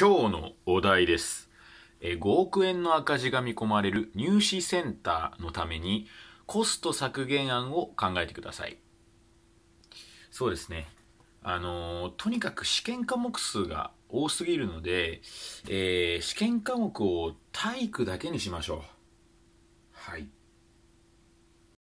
今日のお題です。え5億円の赤字が見込まれる入試センターのためにコスト削減案を考えてください。そうですね。あのとにかく試験科目数が多すぎるので、えー、試験科目を体育だけにしましょう。